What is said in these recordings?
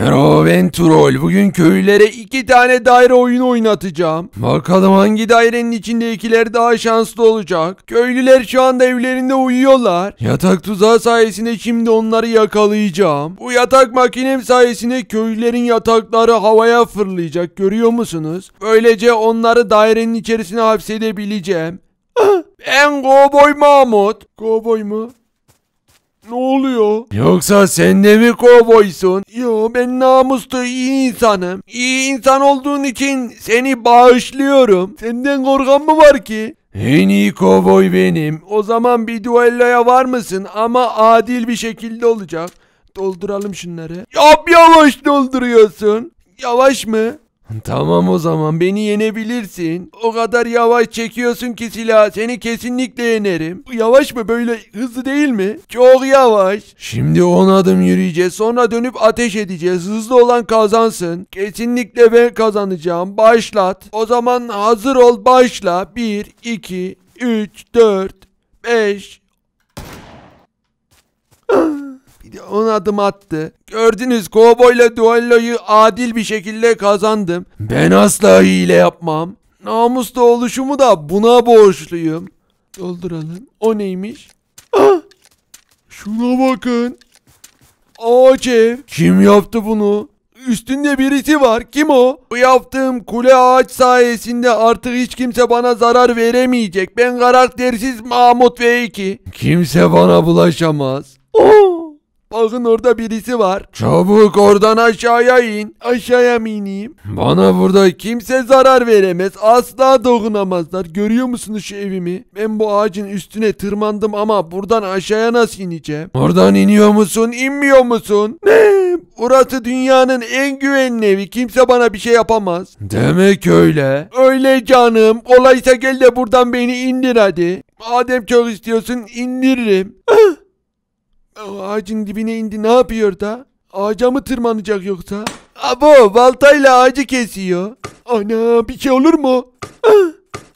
Merhaba Ventrol. Bugün köylülere iki tane daire oyunu oynatacağım. Bakalım hangi dairenin içindekiler daha şanslı olacak. Köylüler şu anda evlerinde uyuyorlar. Yatak tuzağı sayesinde şimdi onları yakalayacağım. Bu yatak makinem sayesinde köylülerin yatakları havaya fırlayacak. Görüyor musunuz? Böylece onları dairenin içerisine hapsedebileceğim. ben kovboy Mahmut. Kovboy mu? Ne oluyor? Yoksa sen de mi kovboysun? Yo ben namuslu iyi insanım. İyi insan olduğun için seni bağışlıyorum. Senden korkan mı var ki? En iyi kovboy benim. O zaman bir duelloya var mısın? Ama adil bir şekilde olacak. Dolduralım şunları. Yap yavaş dolduruyorsun. Yavaş mı? Tamam o zaman beni yenebilirsin. O kadar yavaş çekiyorsun ki silah seni kesinlikle yenerim. Yavaş mı böyle hızlı değil mi? Çok yavaş. Şimdi 10 adım yürüyeceğiz sonra dönüp ateş edeceğiz. Hızlı olan kazansın. Kesinlikle ben kazanacağım. Başlat. O zaman hazır ol başla. 1, 2, 3, 4, 5. Bir 10 adım attı. Gördünüz kovboyla duelloyu adil bir şekilde kazandım. Ben asla hile yapmam. Namuslu oluşumu da buna borçluyum. Dolduralım. O neymiş? Ah! Şuna bakın. Ağaç ev. Kim yaptı bunu? Üstünde birisi var. Kim o? Bu yaptığım kule ağaç sayesinde artık hiç kimse bana zarar veremeyecek. Ben karaktersiz Mahmut V2. Kimse bana bulaşamaz. Oo. Oh! Bakın orada birisi var. Çabuk oradan aşağıya in. Aşağıya mı ineyim? Bana burada kimse zarar veremez. Asla dokunamazlar. Görüyor musunuz şu evimi? Ben bu ağacın üstüne tırmandım ama buradan aşağıya nasıl ineceğim? Oradan iniyor musun? İnmiyor musun? Ne? Burası dünyanın en güvenli evi. Kimse bana bir şey yapamaz. Demek öyle. Öyle canım. Olaysa gel de buradan beni indir hadi. Madem çok istiyorsun indiririm. Ah! Ağacın dibine indi ne yapıyor da? Ağaca mı tırmanacak yoksa? Abo baltayla ağacı kesiyor. Ana bir şey olur mu?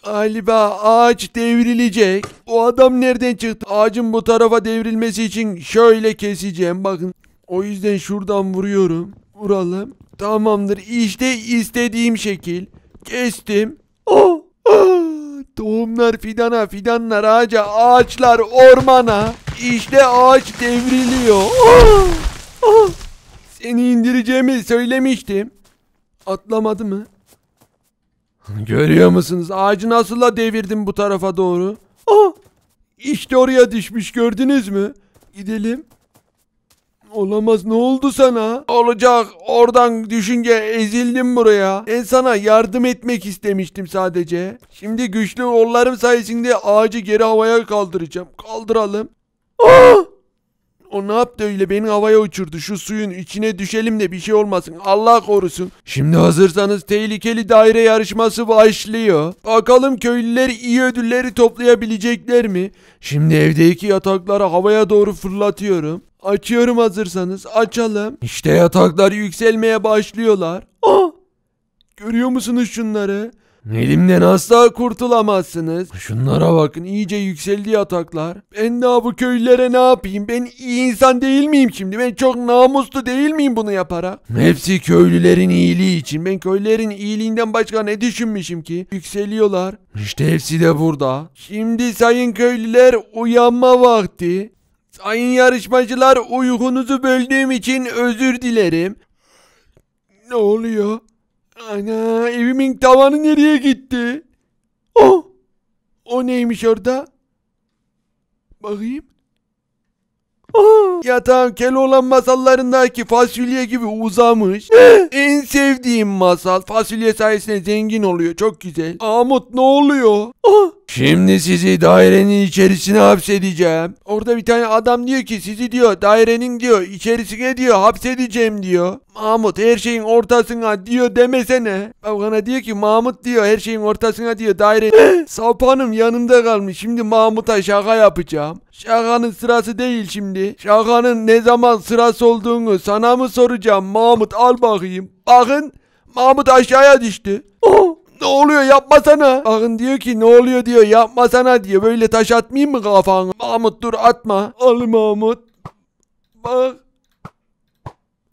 Galiba ağaç devrilecek. O adam nereden çıktı? Ağacın bu tarafa devrilmesi için şöyle keseceğim bakın. O yüzden şuradan vuruyorum. Vuralım. Tamamdır işte istediğim şekil. Kestim. Oh, oh. Tohumlar fidana, fidanlar ağaca, ağaçlar ormana. İşte ağaç devriliyor. Seni indireceğimi söylemiştim. Atlamadı mı? Görüyor musunuz? Ağacı nasıl da devirdim bu tarafa doğru. Ah! İşte oraya düşmüş gördünüz mü? Gidelim. Olamaz ne oldu sana? Olacak oradan düşünce ezildim buraya. En sana yardım etmek istemiştim sadece. Şimdi güçlü kollarım sayesinde ağacı geri havaya kaldıracağım. Kaldıralım. Aa! Ah! O ne yaptı öyle beni havaya uçurdu. Şu suyun içine düşelim de bir şey olmasın. Allah korusun. Şimdi hazırsanız tehlikeli daire yarışması başlıyor. Bakalım köylüler iyi ödülleri toplayabilecekler mi? Şimdi evdeki yatakları havaya doğru fırlatıyorum. Açıyorum hazırsanız. Açalım. İşte yataklar yükselmeye başlıyorlar. Aa! Ah! Görüyor musunuz şunları? Elimden asla kurtulamazsınız. Şunlara bakın iyice yükseldi yataklar. Ben daha bu köylülere ne yapayım? Ben iyi insan değil miyim şimdi? Ben çok namuslu değil miyim bunu yaparak? Hepsi köylülerin iyiliği için. Ben köylülerin iyiliğinden başka ne düşünmüşüm ki? Yükseliyorlar. İşte hepsi de burada. Şimdi sayın köylüler uyanma vakti. Sayın yarışmacılar uykunuzu böldüğüm için özür dilerim. Ne oluyor? Ana evimin tavanı nereye gitti? Oh! O neymiş orada? Bakayım. Oh! Yatağım Keloğlan masallarındaki fasulye gibi uzamış. en sevdiğim masal. Fasulye sayesinde zengin oluyor. Çok güzel. Amut ne oluyor? Şimdi sizi dairenin içerisine hapsedeceğim. Orada bir tane adam diyor ki sizi diyor dairenin diyor içerisine diyor hapsedeceğim diyor. Mahmut her şeyin ortasına diyor demesene. Babana diyor ki Mahmut diyor her şeyin ortasına diyor daire. Sapanım yanımda kalmış. Şimdi Mahmut'a şaka yapacağım. Şakanın sırası değil şimdi. Şakanın ne zaman sırası olduğunu sana mı soracağım Mahmut al bakayım. Bakın Mahmut aşağıya düştü. Oh, ne oluyor yapmasana. Bakın diyor ki ne oluyor diyor yapmasana diyor. Böyle taş atmayayım mı kafanı? Mahmut dur atma. Al Mahmut. Bak.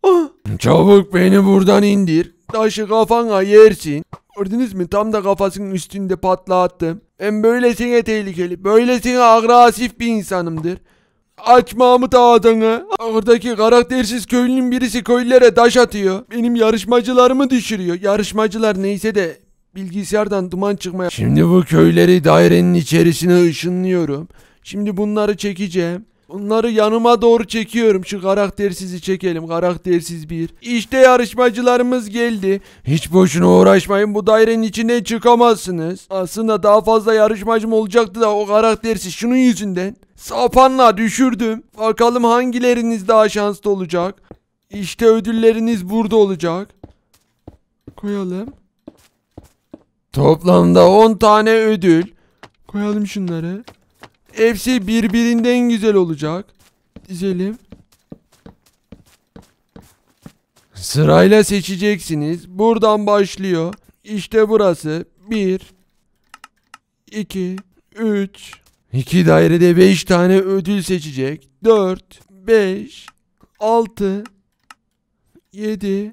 Ah! Çabuk beni buradan indir. Taşı kafana yersin. Gördünüz mü tam da kafasının üstünde patlattım. Ben böylesine tehlikeli, böylesine agresif bir insanımdır. Aç Mahmut ağadını. Oradaki karaktersiz köylünün birisi köylülere taş atıyor. Benim yarışmacılarımı düşürüyor. Yarışmacılar neyse de bilgisayardan duman çıkmaya... Şimdi bu köyleri dairenin içerisine ışınlıyorum. Şimdi bunları çekeceğim. Bunları yanıma doğru çekiyorum. Şu karaktersizi çekelim. Karaktersiz bir. İşte yarışmacılarımız geldi. Hiç boşuna uğraşmayın. Bu dairenin içinden çıkamazsınız. Aslında daha fazla yarışmacım olacaktı da o karaktersiz şunun yüzünden. Sapanla düşürdüm. Bakalım hangileriniz daha şanslı olacak. İşte ödülleriniz burada olacak. Koyalım. Toplamda 10 tane ödül. Koyalım şunları. Hepsi şey birbirinden güzel olacak. Dizelim. Sırayla seçeceksiniz. Buradan başlıyor. İşte burası. Bir. iki, Üç. İki dairede beş tane ödül seçecek. Dört. Beş. Altı. Yedi.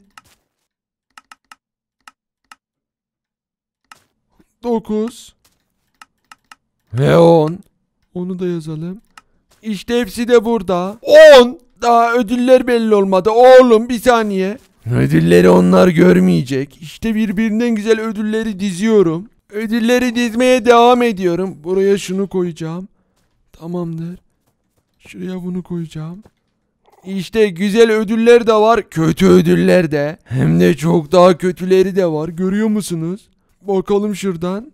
Dokuz. Ve on. Onu da yazalım. İşte hepsi de burada. 10. Daha ödüller belli olmadı. Oğlum bir saniye. Ödülleri onlar görmeyecek. İşte birbirinden güzel ödülleri diziyorum. Ödülleri dizmeye devam ediyorum. Buraya şunu koyacağım. Tamamdır. Şuraya bunu koyacağım. İşte güzel ödüller de var, kötü ödüller de. Hem de çok daha kötüleri de var. Görüyor musunuz? Bakalım şuradan.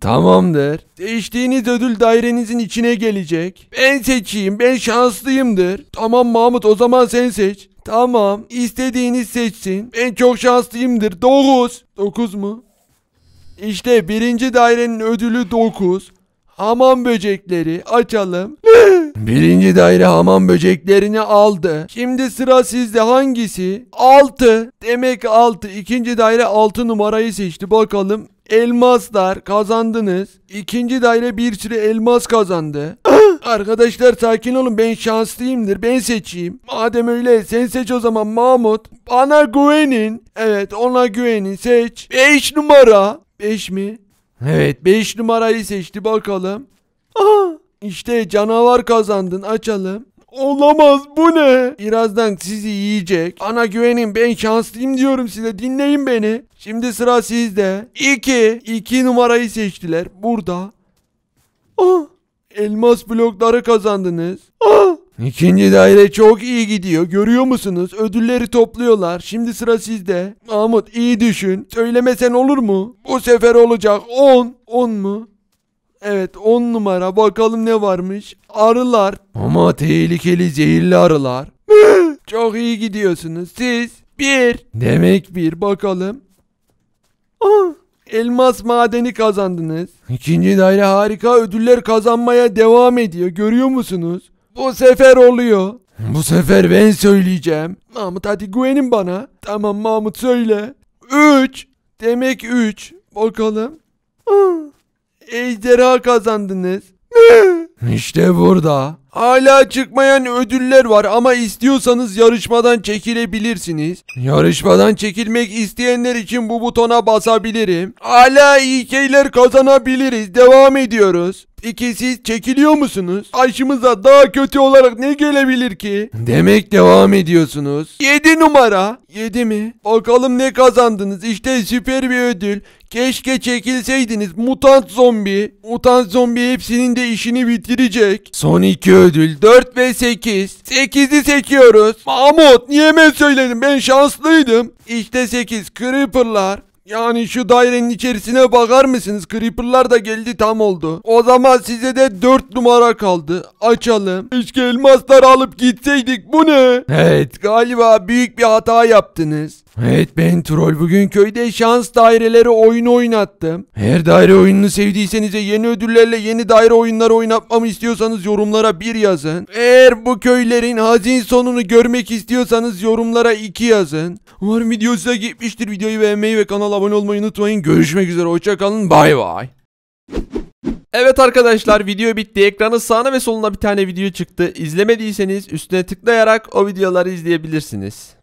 Tamamdır. Seçtiğiniz ödül dairenizin içine gelecek. Ben seçeyim, ben şanslıyımdır. Tamam Mahmut o zaman sen seç. Tamam, istediğiniz seçsin. Ben çok şanslıyımdır. 9. 9 mu? İşte birinci dairenin ödülü 9. Hamam böcekleri açalım. Birinci daire hamam böceklerini aldı. Şimdi sıra sizde hangisi? 6. Demek 6. İkinci daire 6 numarayı seçti. Bakalım elmaslar kazandınız. İkinci daire bir sürü elmas kazandı. Arkadaşlar sakin olun ben şanslıyımdır ben seçeyim. Madem öyle sen seç o zaman Mahmut. Bana güvenin. Evet ona güvenin seç. 5 numara. 5 mi? Evet 5 numarayı seçti bakalım. Aha, işte canavar kazandın açalım. Olamaz bu ne? Birazdan sizi yiyecek. Ana güvenin ben şanslıyım diyorum size dinleyin beni. Şimdi sıra sizde. 2. 2 numarayı seçtiler. Burada. Aa, ah! elmas blokları kazandınız. Aa, ah! İkinci daire çok iyi gidiyor. Görüyor musunuz? Ödülleri topluyorlar. Şimdi sıra sizde. Mahmut iyi düşün. Söylemesen olur mu? Bu sefer olacak 10. 10 mu? Evet on numara bakalım ne varmış. Arılar. Ama tehlikeli zehirli arılar. Çok iyi gidiyorsunuz siz. Bir. Demek bir bakalım. Ah, elmas madeni kazandınız. İkinci daire harika ödüller kazanmaya devam ediyor. Görüyor musunuz? Bu sefer oluyor. Bu sefer ben söyleyeceğim. Mahmut hadi güvenin bana. Tamam Mahmut söyle. üç Demek üç Bakalım. Ah ejderha kazandınız. İşte burada. Hala çıkmayan ödüller var ama istiyorsanız yarışmadan çekilebilirsiniz. Yarışmadan çekilmek isteyenler için bu butona basabilirim. Hala iyi şeyler kazanabiliriz. Devam ediyoruz. Peki siz çekiliyor musunuz? Aşımıza daha kötü olarak ne gelebilir ki? Demek devam ediyorsunuz. 7 numara. 7 mi? Bakalım ne kazandınız. İşte süper bir ödül. Keşke çekilseydiniz mutant zombi. Mutant zombi hepsinin de işini bitirecek. Son iki ödül 4 ve 8. 8'i sekiyoruz. Mahmut niye ben söyledim ben şanslıydım. İşte 8 creeperlar. Yani şu dairenin içerisine bakar mısınız? Creeper'lar da geldi tam oldu. O zaman size de 4 numara kaldı. Açalım. Keşke elmasları alıp gitseydik. Bu ne? Evet galiba büyük bir hata yaptınız. Evet ben troll bugün köyde şans daireleri oyunu oynattım. Her daire oyununu sevdiyseniz de yeni ödüllerle yeni daire oyunları oynatmamı istiyorsanız yorumlara bir yazın. Eğer bu köylerin hazin sonunu görmek istiyorsanız yorumlara iki yazın. Umarım video size gitmiştir. Videoyu beğenmeyi ve kanala abone olmayı unutmayın. Görüşmek üzere hoşçakalın bay bay. Evet arkadaşlar video bitti. Ekranın sağına ve soluna bir tane video çıktı. İzlemediyseniz üstüne tıklayarak o videoları izleyebilirsiniz.